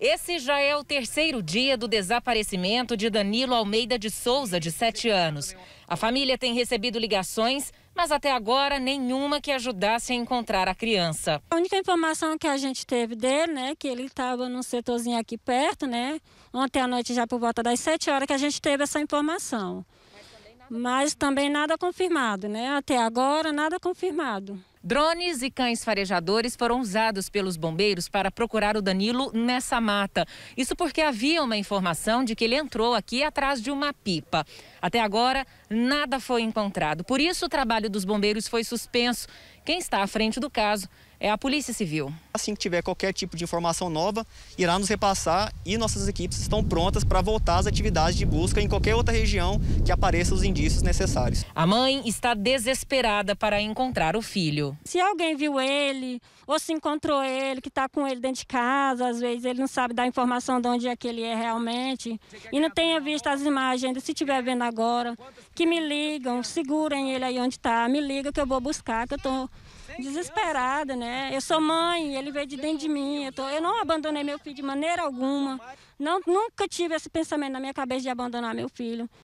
Esse já é o terceiro dia do desaparecimento de Danilo Almeida de Souza, de 7 anos. A família tem recebido ligações, mas até agora nenhuma que ajudasse a encontrar a criança. A única informação que a gente teve dele, né, que ele estava num setorzinho aqui perto, né? Ontem à noite já por volta das 7 horas que a gente teve essa informação. Mas também nada confirmado, né? Até agora nada confirmado. Drones e cães farejadores foram usados pelos bombeiros para procurar o Danilo nessa mata. Isso porque havia uma informação de que ele entrou aqui atrás de uma pipa. Até agora, nada foi encontrado. Por isso, o trabalho dos bombeiros foi suspenso. Quem está à frente do caso é a Polícia Civil. Assim que tiver qualquer tipo de informação nova, irá nos repassar e nossas equipes estão prontas para voltar às atividades de busca em qualquer outra região que apareça os indícios necessários. A mãe está desesperada para encontrar o filho. Se alguém viu ele ou se encontrou ele, que está com ele dentro de casa, às vezes ele não sabe dar informação de onde é que ele é realmente e não tenha visto as imagens se estiver vendo agora, que me ligam, segurem ele aí onde está, me liga que eu vou buscar, que eu estou desesperada, né? Eu sou mãe, ele veio de dentro de mim. Eu, tô, eu não abandonei meu filho de maneira alguma. Não, nunca tive esse pensamento na minha cabeça de abandonar meu filho.